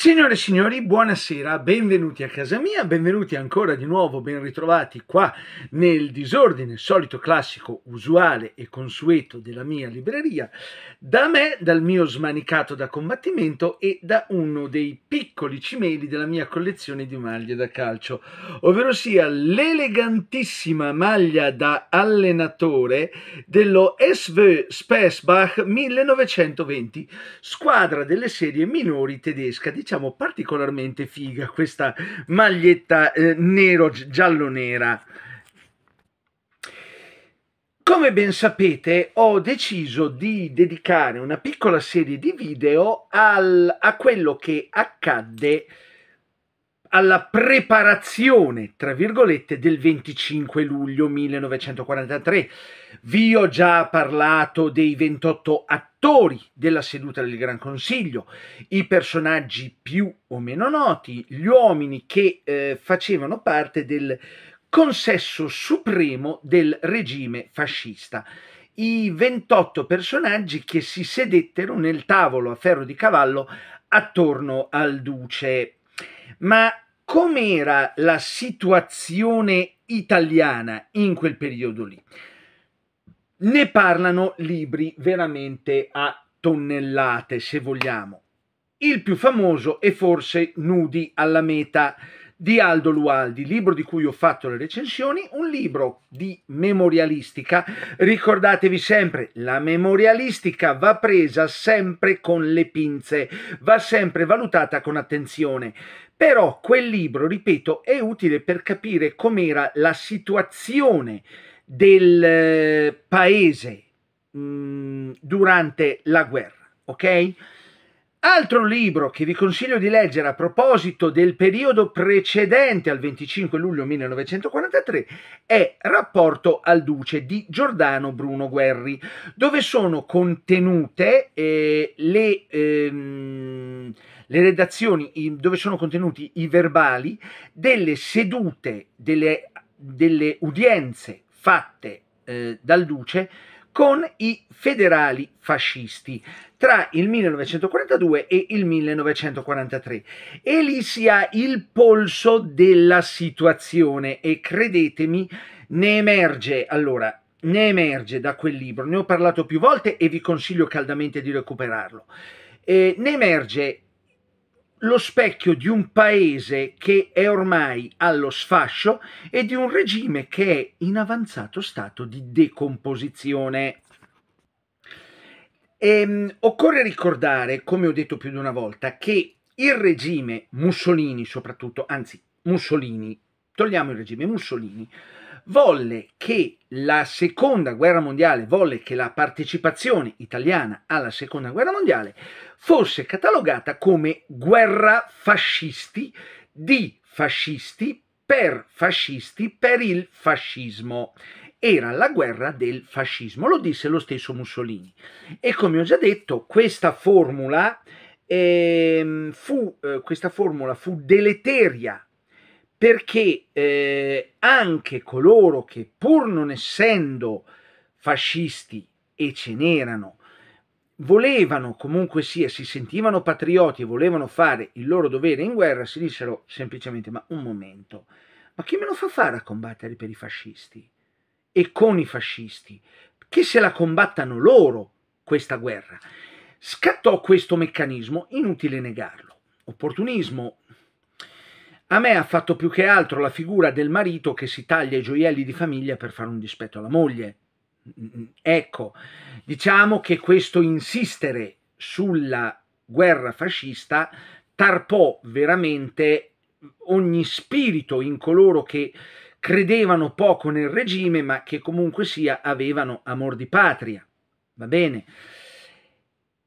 Signore e signori, buonasera, benvenuti a casa mia, benvenuti ancora di nuovo, ben ritrovati qua nel disordine solito classico, usuale e consueto della mia libreria, da me, dal mio smanicato da combattimento e da uno dei piccoli cimeli della mia collezione di maglie da calcio, ovvero sia l'elegantissima maglia da allenatore dello SV Spessbach 1920, squadra delle serie minori tedesca di diciamo particolarmente figa questa maglietta eh, nero giallo nera come ben sapete ho deciso di dedicare una piccola serie di video al, a quello che accadde alla preparazione, tra virgolette, del 25 luglio 1943 vi ho già parlato dei 28 attori della seduta del Gran Consiglio, i personaggi più o meno noti, gli uomini che eh, facevano parte del consesso supremo del regime fascista. I 28 personaggi che si sedettero nel tavolo a ferro di cavallo attorno al duce. Ma com'era la situazione italiana in quel periodo lì? ne parlano libri veramente a tonnellate, se vogliamo. Il più famoso è forse Nudi alla meta di Aldo Lualdi, libro di cui ho fatto le recensioni, un libro di memorialistica. Ricordatevi sempre, la memorialistica va presa sempre con le pinze, va sempre valutata con attenzione. Però quel libro, ripeto, è utile per capire com'era la situazione del eh, paese mh, mm, durante la guerra, ok? Altro libro che vi consiglio di leggere a proposito del periodo precedente al 25 luglio 1943 è Rapporto al Duce di Giordano Bruno Guerri, dove sono contenute eh, le, ehm, le, redazioni, dove sono contenuti i verbali delle sedute, delle, delle udienze fatte eh, dal Duce con i federali fascisti tra il 1942 e il 1943 e lì si ha il polso della situazione e credetemi ne emerge allora ne emerge da quel libro ne ho parlato più volte e vi consiglio caldamente di recuperarlo eh, ne emerge lo specchio di un paese che è ormai allo sfascio e di un regime che è in avanzato stato di decomposizione. Ehm, occorre ricordare, come ho detto più di una volta, che il regime Mussolini soprattutto, anzi Mussolini, togliamo il regime Mussolini, volle che la seconda guerra mondiale, volle che la partecipazione italiana alla seconda guerra mondiale fosse catalogata come guerra fascisti di fascisti per fascisti per il fascismo. Era la guerra del fascismo, lo disse lo stesso Mussolini. E come ho già detto, questa formula, eh, fu, eh, questa formula fu deleteria perché eh, anche coloro che pur non essendo fascisti e ce n'erano, volevano comunque sia, si sentivano patrioti e volevano fare il loro dovere in guerra, si dissero semplicemente ma un momento, ma chi me lo fa fare a combattere per i fascisti e con i fascisti? Che se la combattano loro questa guerra? Scattò questo meccanismo, inutile negarlo. Opportunismo a me ha fatto più che altro la figura del marito che si taglia i gioielli di famiglia per fare un dispetto alla moglie. Mm, mm, mm. Ecco, diciamo che questo insistere sulla guerra fascista tarpò veramente ogni spirito in coloro che credevano poco nel regime, ma che comunque sia avevano amor di patria. Va bene?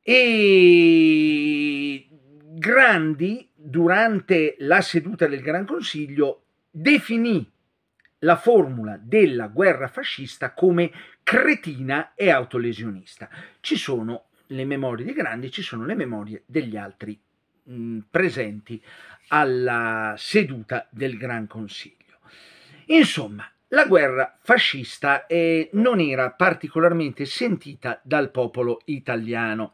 E Grandi durante la seduta del Gran Consiglio, definì la formula della guerra fascista come cretina e autolesionista. Ci sono le memorie dei grandi, ci sono le memorie degli altri mh, mm, presenti alla seduta del Gran Consiglio. Insomma, la guerra fascista eh, non era particolarmente sentita dal popolo italiano,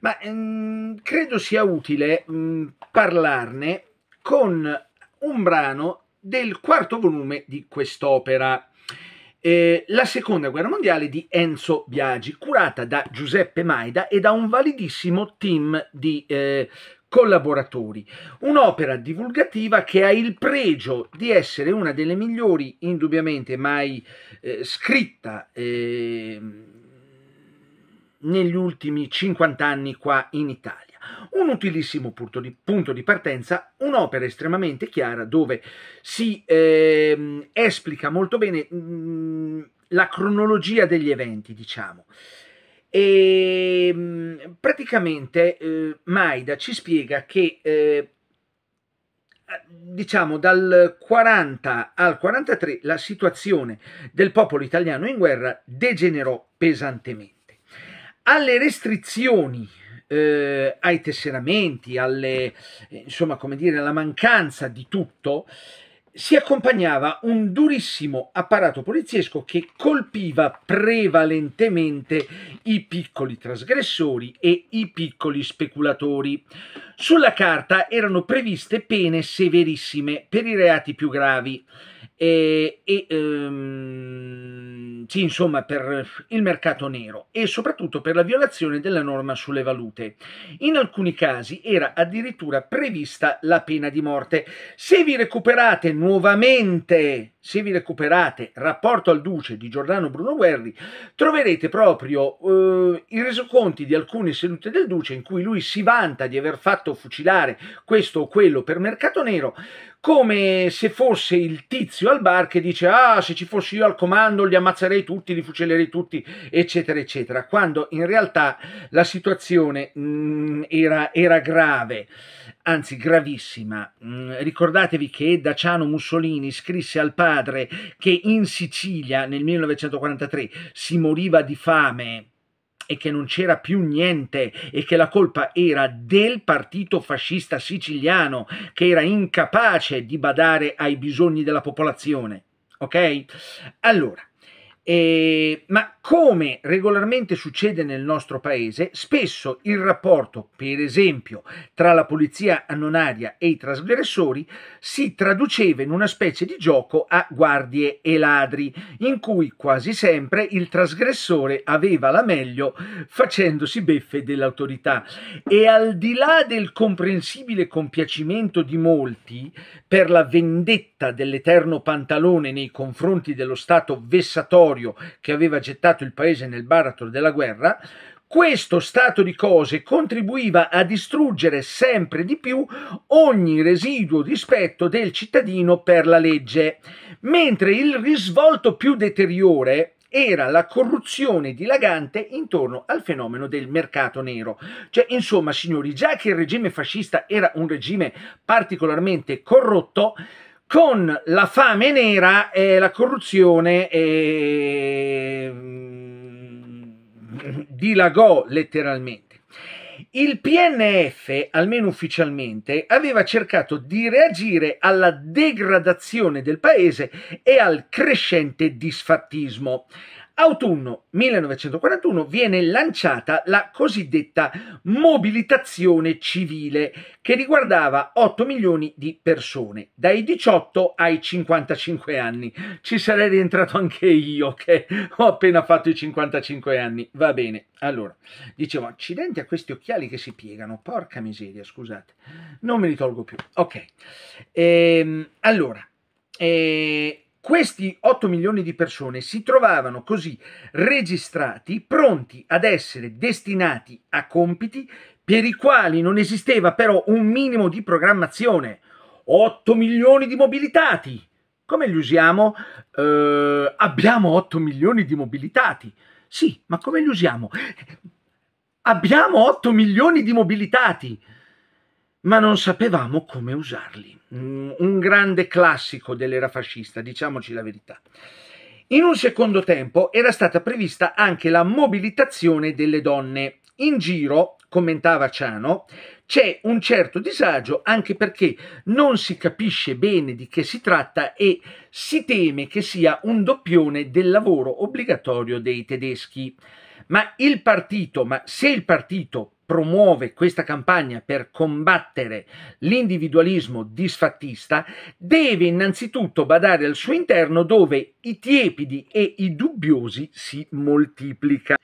ma ehm, credo sia utile mh, mm, parlarne con un brano del quarto volume di quest'opera. Eh, la seconda guerra mondiale di Enzo Biagi, curata da Giuseppe Maida e da un validissimo team di eh, collaboratori. Un'opera divulgativa che ha il pregio di essere una delle migliori, indubbiamente mai eh, scritta. Eh, negli ultimi 50 anni qua in Italia. Un utilissimo punto di, punto di partenza, un'opera estremamente chiara dove si eh, esplica molto bene mh, mm, la cronologia degli eventi, diciamo. E ehm, praticamente eh, Maida ci spiega che eh, diciamo dal 40 al 43 la situazione del popolo italiano in guerra degenerò pesantemente. Alle restrizioni eh, ai tesseramenti, alle, insomma, come dire, alla mancanza di tutto, si accompagnava un durissimo apparato poliziesco che colpiva prevalentemente i piccoli trasgressori e i piccoli speculatori. Sulla carta erano previste pene severissime per i reati più gravi e, e um, Ehm, sì, insomma, per il mercato nero e soprattutto per la violazione della norma sulle valute. In alcuni casi era addirittura prevista la pena di morte. Se vi recuperate nuovamente, se vi recuperate Rapporto al Duce di Giordano Bruno Guerri, troverete proprio eh, i resoconti di alcune sedute del Duce in cui lui si vanta di aver fatto fucilare questo o quello per mercato nero come se fosse il tizio al bar che dice ah se ci fossi io al comando li ammazzerei tutti, li fucilerei tutti, eccetera, eccetera, quando in realtà la situazione mh, mm, era, era grave anzi gravissima. Mm, ricordatevi che Daciano Mussolini scrisse al padre che in Sicilia nel 1943 si moriva di fame e che non c'era più niente e che la colpa era del partito fascista siciliano che era incapace di badare ai bisogni della popolazione. Ok? Allora, eh, ma come regolarmente succede nel nostro paese, spesso il rapporto, per esempio, tra la polizia annonaria e i trasgressori si traduceva in una specie di gioco a guardie e ladri, in cui quasi sempre il trasgressore aveva la meglio facendosi beffe dell'autorità. E al di là del comprensibile compiacimento di molti per la vendetta dell'eterno pantalone nei confronti dello stato vessatorio, territorio che aveva gettato il paese nel baratro della guerra, questo stato di cose contribuiva a distruggere sempre di più ogni residuo rispetto del cittadino per la legge, mentre il risvolto più deteriore era la corruzione dilagante intorno al fenomeno del mercato nero. Cioè, insomma, signori, già che il regime fascista era un regime particolarmente corrotto, con la fame nera e la corruzione e... Mm, dilagò letteralmente. Il PNF, almeno ufficialmente, aveva cercato di reagire alla degradazione del paese e al crescente disfattismo. Autunno 1941 viene lanciata la cosiddetta mobilitazione civile che riguardava 8 milioni di persone, dai 18 ai 55 anni. Ci sarei rientrato anche io che ho appena fatto i 55 anni. Va bene. Allora, dicevo, accidenti a questi occhiali che si piegano, porca miseria, scusate. Non me li tolgo più. Ok. Ehm, allora, eh, questi 8 milioni di persone si trovavano così registrati, pronti ad essere destinati a compiti per i quali non esisteva però un minimo di programmazione. 8 milioni di mobilitati. Come li usiamo? Eh, abbiamo 8 milioni di mobilitati. Sì, ma come li usiamo? Abbiamo 8 milioni di mobilitati ma non sapevamo come usarli. Mm, un grande classico dell'era fascista, diciamoci la verità. In un secondo tempo era stata prevista anche la mobilitazione delle donne. In giro, commentava Ciano, c'è un certo disagio anche perché non si capisce bene di che si tratta e si teme che sia un doppione del lavoro obbligatorio dei tedeschi. Ma il partito, ma se il partito promuove questa campagna per combattere l'individualismo disfattista deve innanzitutto badare al suo interno dove i tiepidi e i dubbiosi si moltiplicano.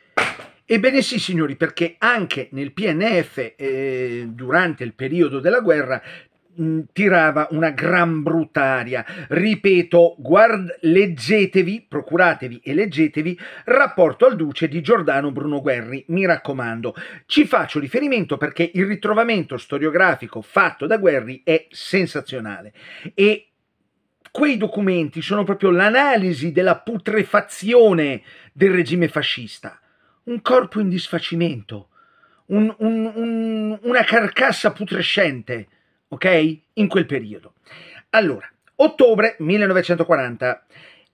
Ebbene sì signori, perché anche nel PNF eh, durante il periodo della guerra mh, mm, tirava una gran brutta aria. Ripeto, guard- leggetevi, procuratevi e leggetevi Rapporto al Duce di Giordano Bruno Guerri, mi raccomando. Ci faccio riferimento perché il ritrovamento storiografico fatto da Guerri è sensazionale e quei documenti sono proprio l'analisi della putrefazione del regime fascista. Un corpo in disfacimento, un, un, un, una carcassa putrescente, ok? In quel periodo. Allora, ottobre 1940,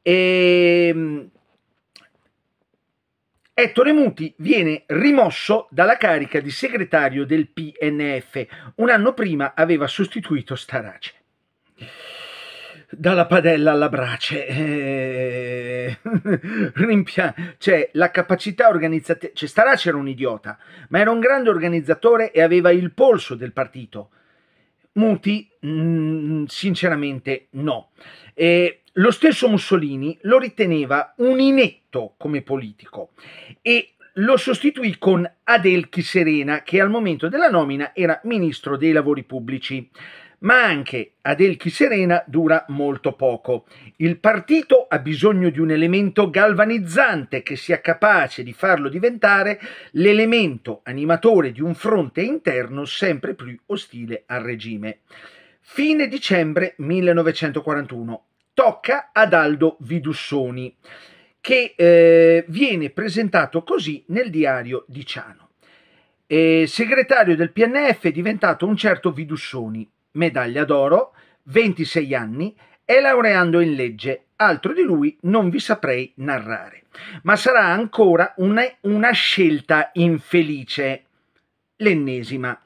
ehm, Ettore Muti viene rimosso dalla carica di segretario del PNF. Un anno prima aveva sostituito Starace. Dalla padella alla brace, eh, rimpia, cioè la capacità organizzativa. Cioè, Starace era un idiota, ma era un grande organizzatore e aveva il polso del partito Muti, mh, mm, sinceramente no. Eh, lo stesso Mussolini lo riteneva un inetto come politico e lo sostituì con Adelchi Serena, che al momento della nomina era ministro dei lavori pubblici ma anche ad Elchi Serena dura molto poco. Il partito ha bisogno di un elemento galvanizzante che sia capace di farlo diventare l'elemento animatore di un fronte interno sempre più ostile al regime. Fine dicembre 1941. Tocca ad Aldo Vidussoni, che eh, viene presentato così nel diario di Ciano. Eh, segretario del PNF è diventato un certo Vidussoni, medaglia d'oro, 26 anni, e laureando in legge, altro di lui non vi saprei narrare. Ma sarà ancora una, una scelta infelice, l'ennesima,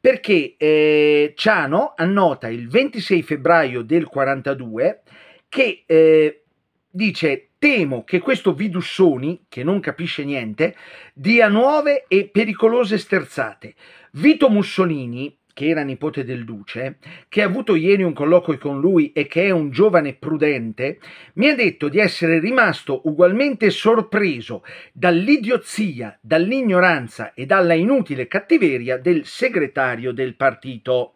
perché eh, Ciano annota il 26 febbraio del 42 che eh, dice temo che questo Vidussoni, che non capisce niente, dia nuove e pericolose sterzate. Vito Mussolini, che era nipote del duce, che ha avuto ieri un colloquio con lui e che è un giovane prudente, mi ha detto di essere rimasto ugualmente sorpreso dall'idiozia, dall'ignoranza e dalla inutile cattiveria del segretario del partito.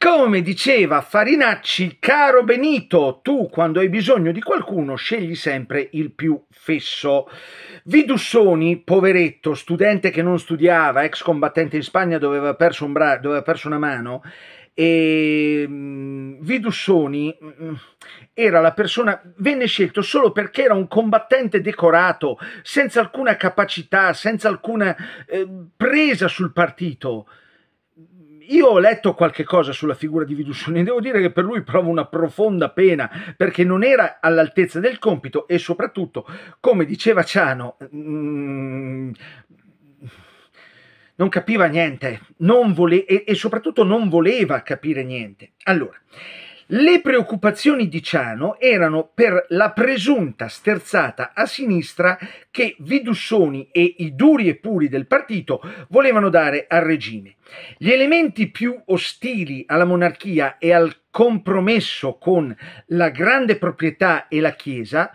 Come diceva Farinacci, caro Benito, tu quando hai bisogno di qualcuno scegli sempre il più fesso. Vidussoni, poveretto, studente che non studiava, ex combattente in Spagna dove aveva perso, un bra- dove aveva perso una mano, e ehm, Vidussoni mm, mm, era la persona, venne scelto solo perché era un combattente decorato, senza alcuna capacità, senza alcuna eh, presa sul partito io ho letto qualche cosa sulla figura di Vidussoni e devo dire che per lui provo una profonda pena perché non era all'altezza del compito e soprattutto, come diceva Ciano, mh, mm, non capiva niente non vole- e, e soprattutto non voleva capire niente. Allora, le preoccupazioni di Ciano erano per la presunta sterzata a sinistra che Vidussoni e i duri e puri del partito volevano dare al regime. Gli elementi più ostili alla monarchia e al compromesso con la grande proprietà e la Chiesa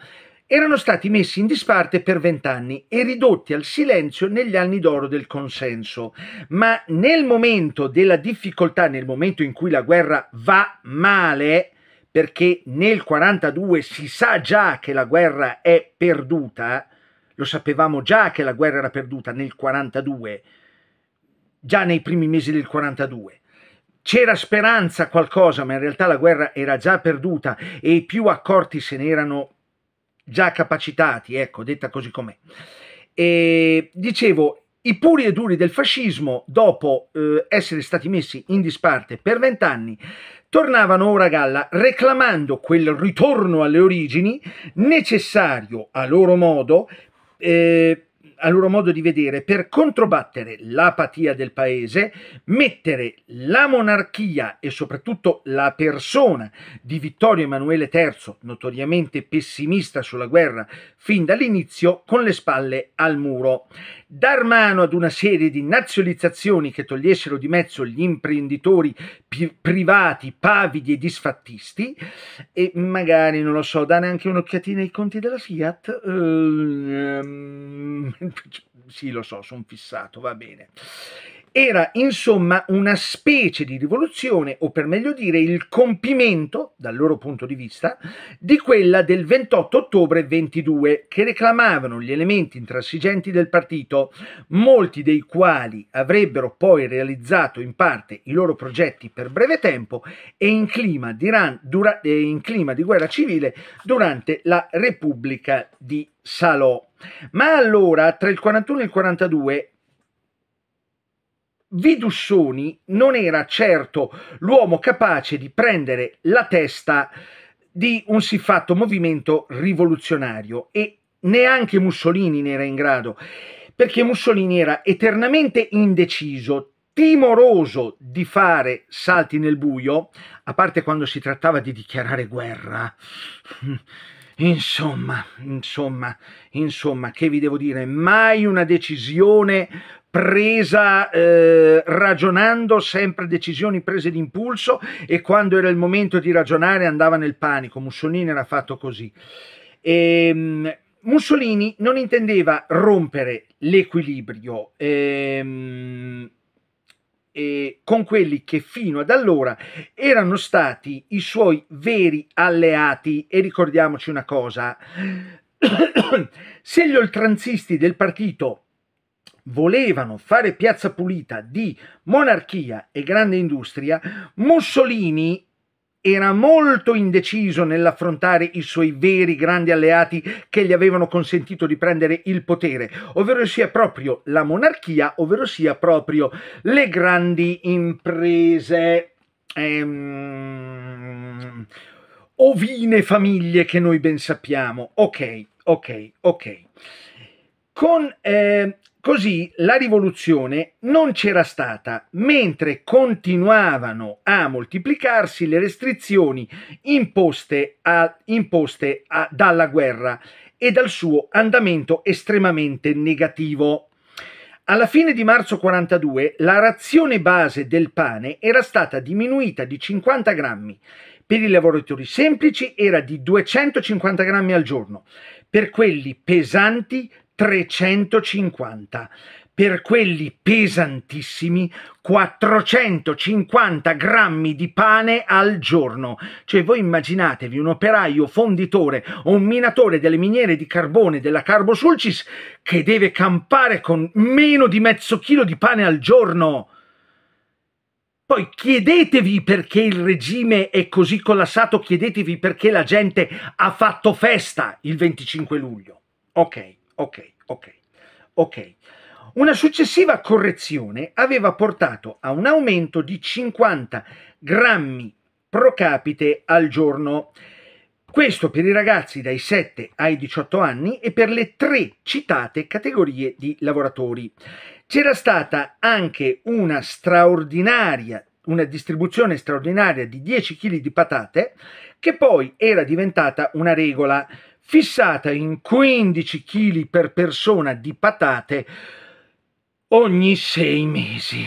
erano stati messi in disparte per vent'anni e ridotti al silenzio negli anni d'oro del consenso. Ma nel momento della difficoltà, nel momento in cui la guerra va male, perché nel 42 si sa già che la guerra è perduta, lo sapevamo già che la guerra era perduta nel 42, già nei primi mesi del 42. C'era speranza qualcosa, ma in realtà la guerra era già perduta e i più accorti se ne erano già capacitati, ecco, detta così com'è. E, dicevo, i puri e duri del fascismo, dopo eh, essere stati messi in disparte per vent'anni, tornavano ora a galla reclamando quel ritorno alle origini necessario a loro modo eh, a loro modo di vedere, per controbattere l'apatia del paese, mettere la monarchia e soprattutto la persona di Vittorio Emanuele III, notoriamente pessimista sulla guerra fin dall'inizio, con le spalle al muro, dar mano ad una serie di nazionalizzazioni che togliessero di mezzo gli imprenditori privati, pavidi e disfattisti, e magari, non lo so, dare anche un'occhiatina ai conti della Fiat. Ehm sì, lo so, sono fissato, va bene. Era insomma una specie di rivoluzione, o per meglio dire il compimento, dal loro punto di vista, di quella del 28 ottobre 22, che reclamavano gli elementi intransigenti del partito, molti dei quali avrebbero poi realizzato in parte i loro progetti per breve tempo e in clima di, ran, dura, eh, in clima di guerra civile durante la Repubblica di Salò. Ma allora, tra il 41 e il 42, Vidussoni non era certo l'uomo capace di prendere la testa di un siffatto movimento rivoluzionario e neanche Mussolini ne era in grado, perché Mussolini era eternamente indeciso, timoroso di fare salti nel buio, a parte quando si trattava di dichiarare guerra. Insomma, insomma, insomma, che vi devo dire? Mai una decisione presa eh, ragionando, sempre decisioni prese d'impulso e quando era il momento di ragionare andava nel panico. Mussolini era fatto così. E, ehm, Mussolini non intendeva rompere l'equilibrio. Ehm, eh, con quelli che fino ad allora erano stati i suoi veri alleati. E ricordiamoci una cosa, se gli oltranzisti del partito volevano fare piazza pulita di monarchia e grande industria, Mussolini era molto indeciso nell'affrontare i suoi veri grandi alleati che gli avevano consentito di prendere il potere, ovvero sia proprio la monarchia, ovvero sia proprio le grandi imprese. Ehm, ovine famiglie che noi ben sappiamo. Ok, ok, ok. Con eh, Così la rivoluzione non c'era stata, mentre continuavano a moltiplicarsi le restrizioni imposte, a, imposte a, dalla guerra e dal suo andamento estremamente negativo. Alla fine di marzo 42 la razione base del pane era stata diminuita di 50 grammi, per i lavoratori semplici era di 250 grammi al giorno, per quelli pesanti 350, per quelli pesantissimi 450 grammi di pane al giorno. Cioè voi immaginatevi un operaio fonditore o un minatore delle miniere di carbone della Carbosulcis che deve campare con meno di mezzo chilo di pane al giorno. Poi chiedetevi perché il regime è così collassato, chiedetevi perché la gente ha fatto festa il 25 luglio. Ok. Ok, ok, ok. Una successiva correzione aveva portato a un aumento di 50 grammi pro capite al giorno. Questo per i ragazzi dai 7 ai 18 anni e per le tre citate categorie di lavoratori. C'era stata anche una straordinaria una distribuzione straordinaria di 10 kg di patate che poi era diventata una regola fissata in 15 kg per persona di patate ogni sei mesi.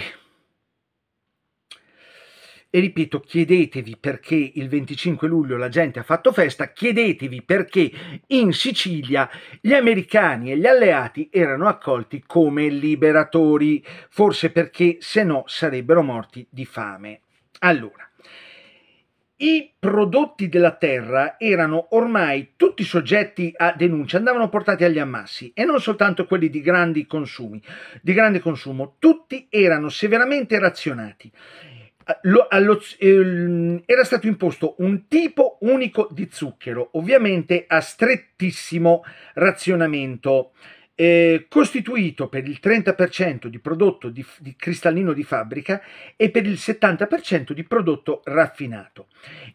E ripeto, chiedetevi perché il 25 luglio la gente ha fatto festa, chiedetevi perché in Sicilia gli americani e gli alleati erano accolti come liberatori, forse perché se no sarebbero morti di fame. Allora, i prodotti della terra erano ormai tutti soggetti a denuncia, andavano portati agli ammassi e non soltanto quelli di grandi consumi, di grande consumo, tutti erano severamente razionati. Eh, allo, allo, eh, era stato imposto un tipo unico di zucchero, ovviamente a strettissimo razionamento eh, costituito per il 30% di prodotto di, di, cristallino di fabbrica e per il 70% di prodotto raffinato.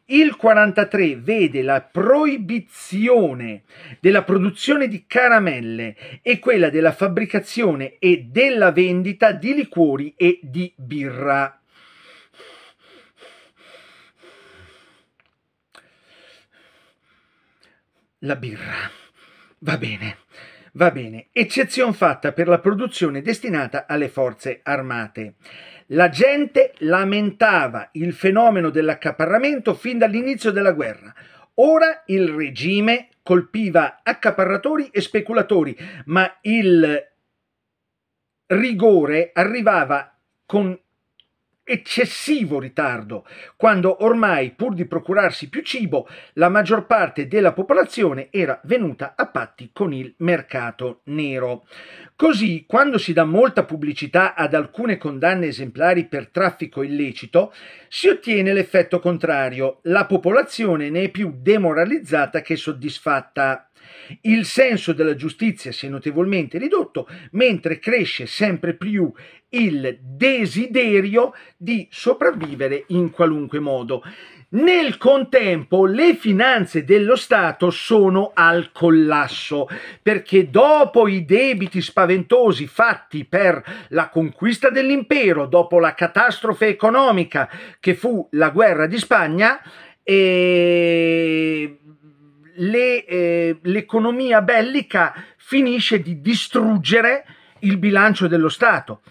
Il 43 vede la proibizione della produzione di caramelle e quella della fabbricazione e della vendita di liquori e di birra. La birra. Va bene. Va bene, eccezione fatta per la produzione destinata alle forze armate. La gente lamentava il fenomeno dell'accaparramento fin dall'inizio della guerra. Ora il regime colpiva accaparratori e speculatori, ma il rigore arrivava con eccessivo ritardo, quando ormai, pur di procurarsi più cibo, la maggior parte della popolazione era venuta a patti con il mercato nero. Così, quando si dà molta pubblicità ad alcune condanne esemplari per traffico illecito, si ottiene l'effetto contrario, la popolazione ne è più demoralizzata che soddisfatta. Il senso della giustizia si è notevolmente ridotto, mentre cresce sempre più il desiderio di sopravvivere in qualunque modo. Nel contempo le finanze dello Stato sono al collasso perché dopo i debiti spaventosi fatti per la conquista dell'impero, dopo la catastrofe economica che fu la guerra di Spagna, e ehm, le, eh, l'economia bellica finisce di distruggere il bilancio dello Stato.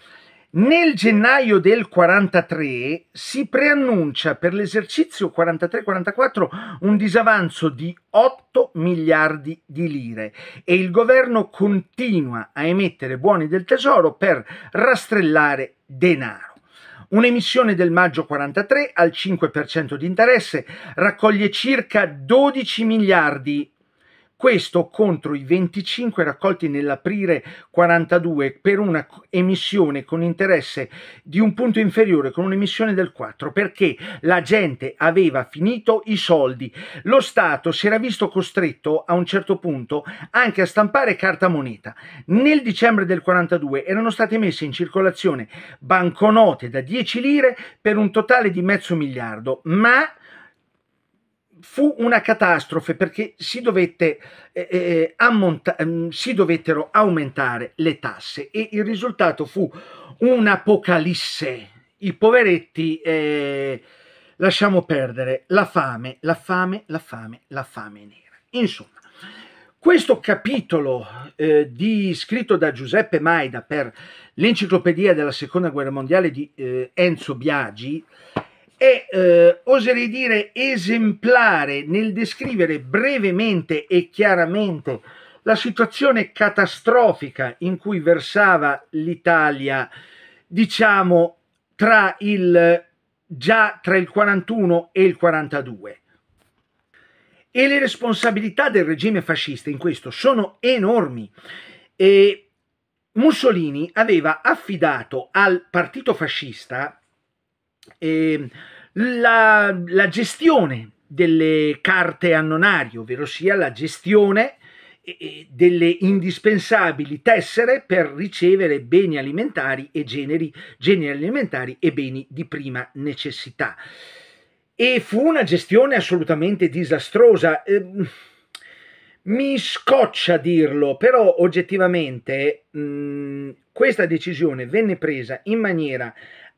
Nel gennaio del 43 si preannuncia per l'esercizio 43-44 un disavanzo di 8 miliardi di lire e il governo continua a emettere buoni del tesoro per rastrellare denaro. Un'emissione del maggio 43 al 5% di interesse raccoglie circa 12 miliardi questo contro i 25 raccolti nell'aprile 42 per una emissione con interesse di un punto inferiore con un'emissione del 4 perché la gente aveva finito i soldi. Lo Stato si era visto costretto a un certo punto anche a stampare carta moneta. Nel dicembre del 42 erano state messe in circolazione banconote da 10 lire per un totale di mezzo miliardo, ma fu una catastrofe perché si, dovette, eh, eh, eh ammonta- mm, si dovettero aumentare le tasse e il risultato fu un'apocalisse. I poveretti, eh, lasciamo perdere, la fame, la fame, la fame, la fame nera. Insomma, questo capitolo eh, di, scritto da Giuseppe Maida per l'Enciclopedia della Seconda Guerra Mondiale di eh, Enzo Biagi è, eh, oserei dire, esemplare nel descrivere brevemente e chiaramente la situazione catastrofica in cui versava l'Italia, diciamo, tra il, già tra il 41 e il 42. E le responsabilità del regime fascista in questo sono enormi. E Mussolini aveva affidato al partito fascista eh, la, la, gestione delle carte annonarie, ovvero sia la gestione eh, delle indispensabili tessere per ricevere beni alimentari e generi, generi alimentari e beni di prima necessità. E fu una gestione assolutamente disastrosa. Eh, mi scoccia dirlo, però oggettivamente mh, mhmm, questa decisione venne presa in maniera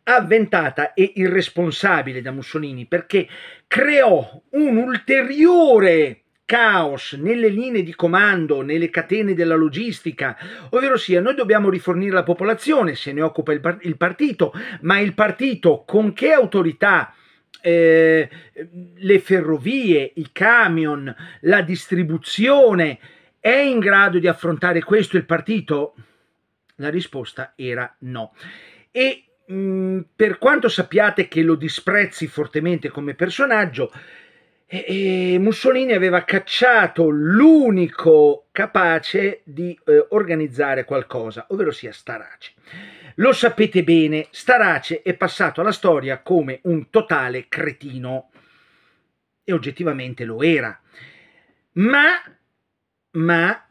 avventata e irresponsabile da Mussolini perché creò un ulteriore caos nelle linee di comando, nelle catene della logistica, ovvero sia noi dobbiamo rifornire la popolazione, se ne occupa il, par- il partito, ma il partito con che autorità? Eh, le ferrovie, i camion, la distribuzione, è in grado di affrontare questo il partito? La risposta era no. E Mm, per quanto sappiate che lo disprezzi fortemente come personaggio, e, e Mussolini aveva cacciato l'unico capace di eh, organizzare qualcosa, ovvero sia Starace. Lo sapete bene, Starace è passato alla storia come un totale cretino e oggettivamente lo era. Ma, ma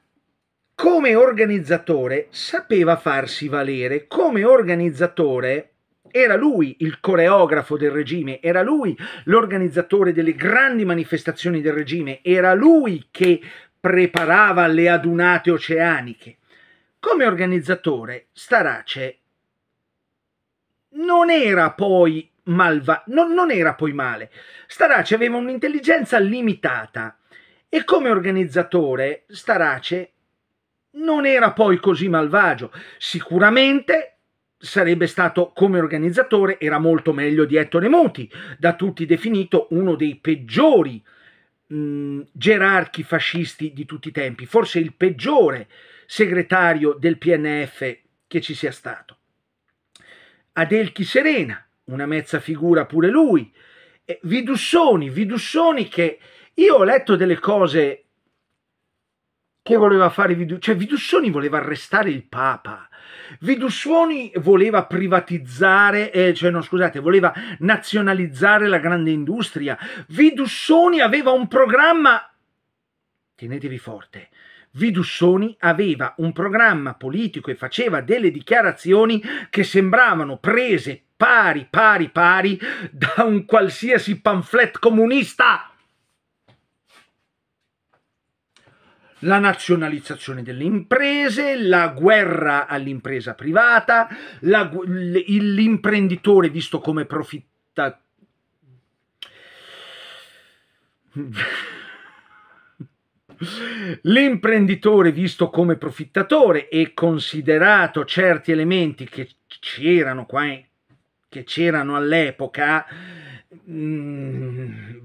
come organizzatore sapeva farsi valere, come organizzatore era lui il coreografo del regime, era lui l'organizzatore delle grandi manifestazioni del regime, era lui che preparava le adunate oceaniche. Come organizzatore, Starace non era poi malva, non, non era poi male. Starace aveva un'intelligenza limitata e come organizzatore Starace non era poi così malvagio. Sicuramente sarebbe stato come organizzatore, era molto meglio di Ettore Muti, da tutti definito uno dei peggiori mh, mm, gerarchi fascisti di tutti i tempi, forse il peggiore segretario del PNF che ci sia stato. Adelchi Serena, una mezza figura pure lui, Vidussoni, Vidussoni che io ho letto delle cose che voleva fare Vidu- cioè, Vidussoni voleva arrestare il Papa. Vidussoni voleva privatizzare, eh, cioè no scusate, voleva nazionalizzare la grande industria. Vidussoni aveva un programma, tenetevi forte, Vidussoni aveva un programma politico e faceva delle dichiarazioni che sembravano prese pari, pari, pari da un qualsiasi pamphlet comunista. la nazionalizzazione delle imprese, la guerra all'impresa privata, la, l'imprenditore visto come profitta... L'imprenditore visto come profittatore e considerato certi elementi che c'erano, qua, che c'erano all'epoca, mh, mm,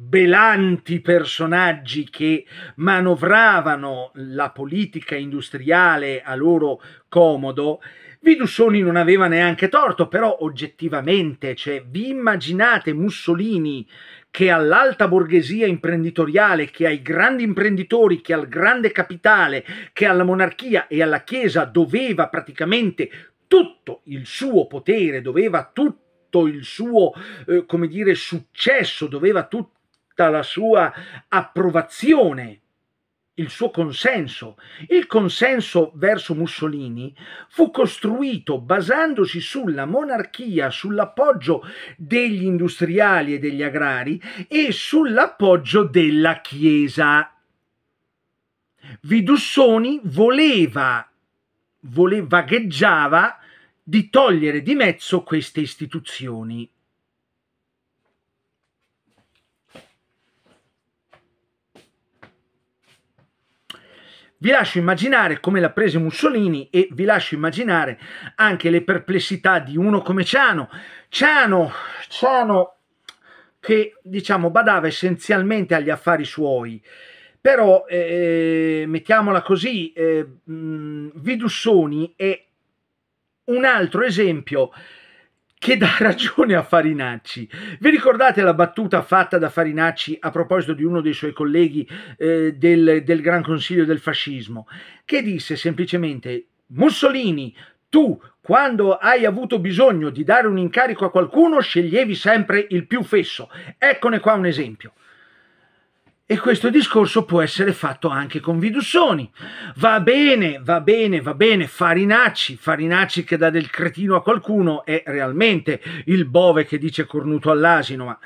belanti personaggi che manovravano la politica industriale a loro comodo, Vidussoni non aveva neanche torto, però oggettivamente, cioè, vi immaginate Mussolini che all'alta borghesia imprenditoriale, che ai grandi imprenditori, che al grande capitale, che alla monarchia e alla Chiesa doveva praticamente tutto il suo potere, doveva tutto il suo, eh, come dire, successo, doveva tutto tutta la sua approvazione, il suo consenso. Il consenso verso Mussolini fu costruito basandosi sulla monarchia, sull'appoggio degli industriali e degli agrari e sull'appoggio della Chiesa. Vidussoni voleva, voleva vagheggiava di togliere di mezzo queste istituzioni. Vi lascio immaginare come l'ha preso Mussolini e vi lascio immaginare anche le perplessità di uno come Ciano. Ciano, Ciano che diciamo badava essenzialmente agli affari suoi, però eh, eh mettiamola così, eh, Vidussoni è un altro esempio che dà ragione a Farinacci. Vi ricordate la battuta fatta da Farinacci a proposito di uno dei suoi colleghi eh, del, del Gran Consiglio del Fascismo, che disse semplicemente Mussolini, tu quando hai avuto bisogno di dare un incarico a qualcuno sceglievi sempre il più fesso. Eccone qua un esempio. E questo discorso può essere fatto anche con Vidussoni. Va bene, va bene, va bene, Farinacci, Farinacci che dà del cretino a qualcuno è realmente il bove che dice cornuto all'asino, ma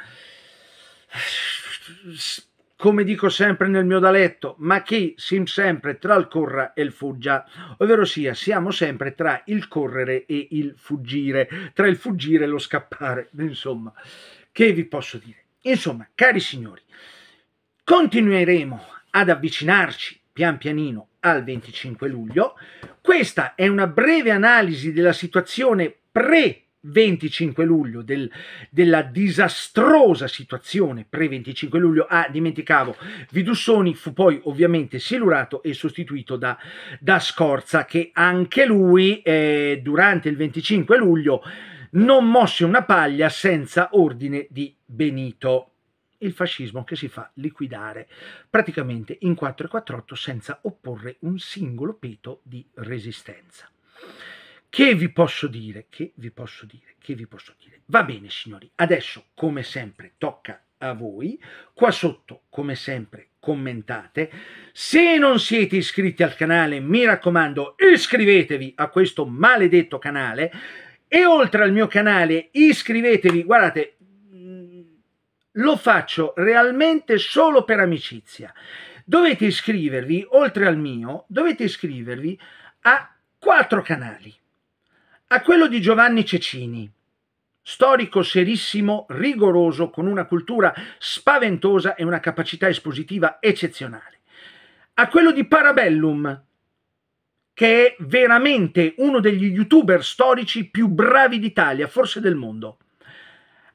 come dico sempre nel mio daletto, ma chi sim sempre tra il corra e il fuggia, ovvero sia siamo sempre tra il correre e il fuggire, tra il fuggire e lo scappare, insomma, che vi posso dire? Insomma, cari signori, Continueremo ad avvicinarci pian pianino al 25 luglio. Questa è una breve analisi della situazione pre 25 luglio del, della disastrosa situazione pre 25 luglio ah dimenticavo Vidussoni fu poi ovviamente silurato e sostituito da, da Scorza che anche lui eh, durante il 25 luglio non mosse una paglia senza ordine di Benito il fascismo che si fa liquidare praticamente in 448 senza opporre un singolo peto di resistenza. Che vi posso dire? Che vi posso dire? Che vi posso dire? Va bene, signori, adesso come sempre tocca a voi. Qua sotto, come sempre, commentate. Se non siete iscritti al canale, mi raccomando, iscrivetevi a questo maledetto canale. E oltre al mio canale, iscrivetevi, guardate, lo faccio realmente solo per amicizia. Dovete iscrivervi, oltre al mio, dovete iscrivervi a quattro canali. A quello di Giovanni Cecini, storico serissimo, rigoroso, con una cultura spaventosa e una capacità espositiva eccezionale. A quello di Parabellum, che è veramente uno degli youtuber storici più bravi d'Italia, forse del mondo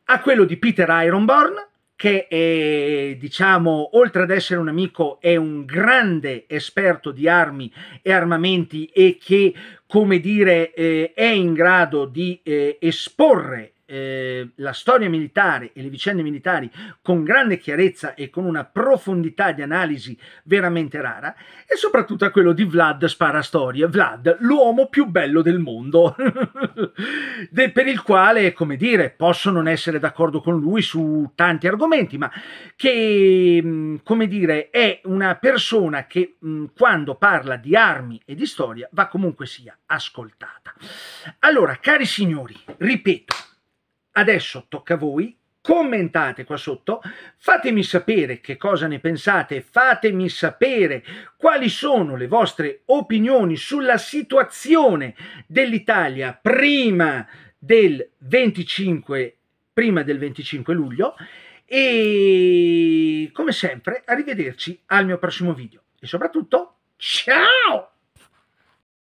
a quello di Peter Ironborn, che è, diciamo, oltre ad essere un amico, è un grande esperto di armi e armamenti e che, come dire, eh, è in grado di eh, esporre eh, la storia militare e le vicende militari con grande chiarezza e con una profondità di analisi veramente rara, e soprattutto a quello di Vlad Sparastorie, Vlad, l'uomo più bello del mondo, De, per il quale, come dire, posso non essere d'accordo con lui su tanti argomenti, ma che, mm, come dire, è una persona che mm, quando parla di armi e di storia va comunque sia ascoltata. Allora, cari signori, ripeto, Adesso tocca a voi commentate qua sotto, fatemi sapere che cosa ne pensate, fatemi sapere quali sono le vostre opinioni sulla situazione dell'Italia prima del 25, prima del 25 luglio e come sempre arrivederci al mio prossimo video e soprattutto ciao!